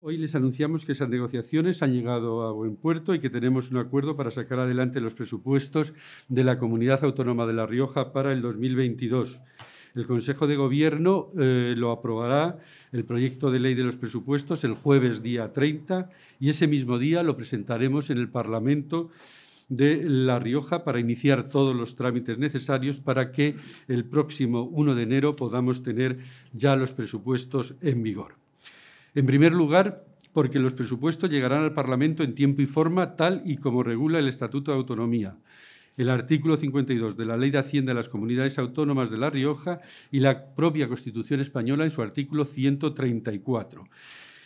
Hoy les anunciamos que esas negociaciones han llegado a buen puerto y que tenemos un acuerdo para sacar adelante los presupuestos de la Comunidad Autónoma de La Rioja para el 2022. El Consejo de Gobierno eh, lo aprobará el proyecto de ley de los presupuestos el jueves día 30 y ese mismo día lo presentaremos en el Parlamento de La Rioja para iniciar todos los trámites necesarios para que el próximo 1 de enero podamos tener ya los presupuestos en vigor. En primer lugar, porque los presupuestos llegarán al Parlamento en tiempo y forma tal y como regula el Estatuto de Autonomía, el artículo 52 de la Ley de Hacienda de las Comunidades Autónomas de La Rioja y la propia Constitución española en su artículo 134.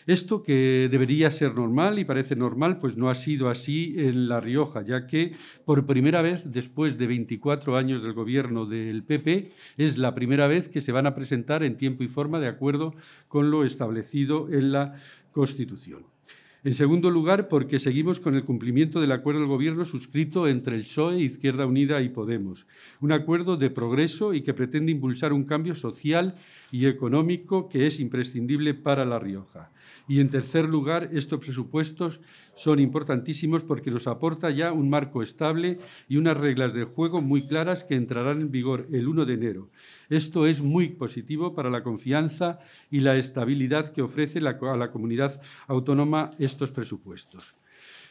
Esto que debería ser normal y parece normal, pues no ha sido así en La Rioja, ya que por primera vez, después de 24 años del gobierno del PP, es la primera vez que se van a presentar en tiempo y forma de acuerdo con lo establecido en la Constitución. En segundo lugar, porque seguimos con el cumplimiento del acuerdo del Gobierno suscrito entre el PSOE, Izquierda Unida y Podemos. Un acuerdo de progreso y que pretende impulsar un cambio social y económico que es imprescindible para La Rioja. Y en tercer lugar, estos presupuestos son importantísimos porque nos aporta ya un marco estable y unas reglas de juego muy claras que entrarán en vigor el 1 de enero. Esto es muy positivo para la confianza y la estabilidad que ofrece la, a la comunidad autónoma estos presupuestos.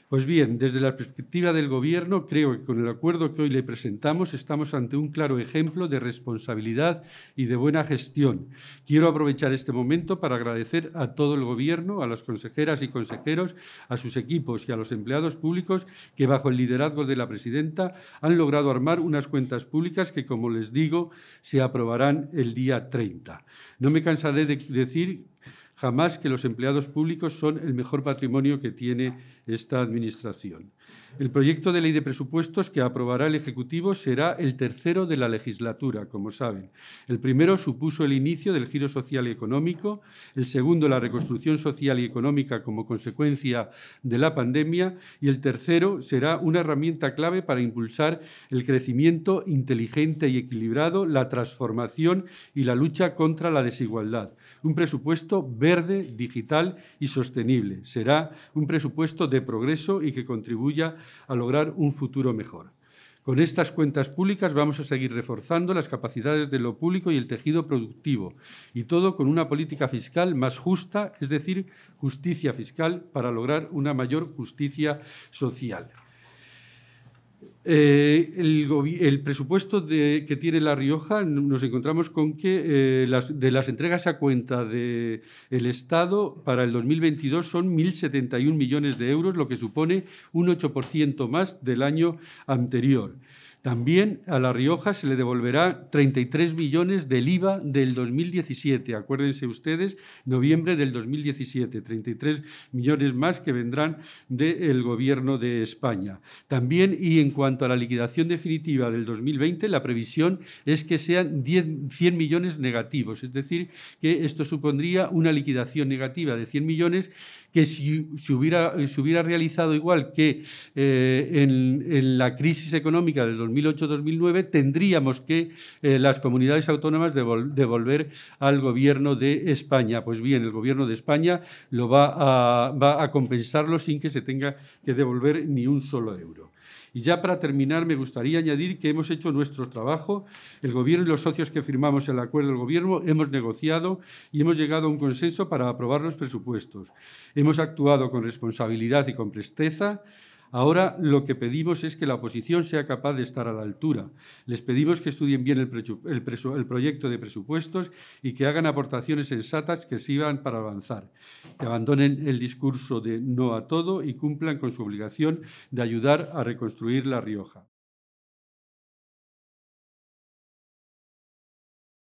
Pues bien, desde la perspectiva del Gobierno, creo que con el acuerdo que hoy le presentamos estamos ante un claro ejemplo de responsabilidad y de buena gestión. Quiero aprovechar este momento para agradecer a todo el Gobierno, a las consejeras y consejeros, a sus equipos y a los empleados públicos que, bajo el liderazgo de la presidenta, han logrado armar unas cuentas públicas que, como les digo, se aprobarán el día 30. No me cansaré de decir jamás que los empleados públicos son el mejor patrimonio que tiene esta Administración. El proyecto de ley de presupuestos que aprobará el Ejecutivo será el tercero de la legislatura, como saben. El primero supuso el inicio del giro social y económico, el segundo la reconstrucción social y económica como consecuencia de la pandemia y el tercero será una herramienta clave para impulsar el crecimiento inteligente y equilibrado, la transformación y la lucha contra la desigualdad. Un presupuesto verde verde, digital y sostenible. Será un presupuesto de progreso y que contribuya a lograr un futuro mejor. Con estas cuentas públicas vamos a seguir reforzando las capacidades de lo público y el tejido productivo, y todo con una política fiscal más justa, es decir, justicia fiscal, para lograr una mayor justicia social. Eh, el, presupuesto de, que tiene La Rioja, nos encontramos con que eh, las, de las entregas a cuenta del Estado para el 2022 son 1.071 millones de euros, lo que supone un 8% más del año anterior. También a La Rioja se le devolverá 33 millones del IVA del 2017. Acuérdense ustedes, noviembre del 2017, 33 millones más que vendrán del gobierno de España. También, y en cuanto cuanto a la liquidación definitiva del 2020, la previsión es que sean 100 millones negativos, es decir, que esto supondría una liquidación negativa de 100 millones que si se hubiera, realizado igual que eh, en, la crisis económica del 2008-2009, tendríamos que eh, las comunidades autónomas devolver al gobierno de España. Pues bien, el gobierno de España lo va a compensarlo sin que se tenga que devolver ni un solo euro. Y ya para terminar, me gustaría añadir que hemos hecho nuestro trabajo, el Gobierno y los socios que firmamos el acuerdo del Gobierno hemos negociado y hemos llegado a un consenso para aprobar los presupuestos. Hemos actuado con responsabilidad y con presteza, Ahora lo que pedimos es que la oposición sea capaz de estar a la altura. Les pedimos que estudien bien el, proyecto de presupuestos y que hagan aportaciones sensatas que sirvan para avanzar, que abandonen el discurso de no a todo y cumplan con su obligación de ayudar a reconstruir La Rioja.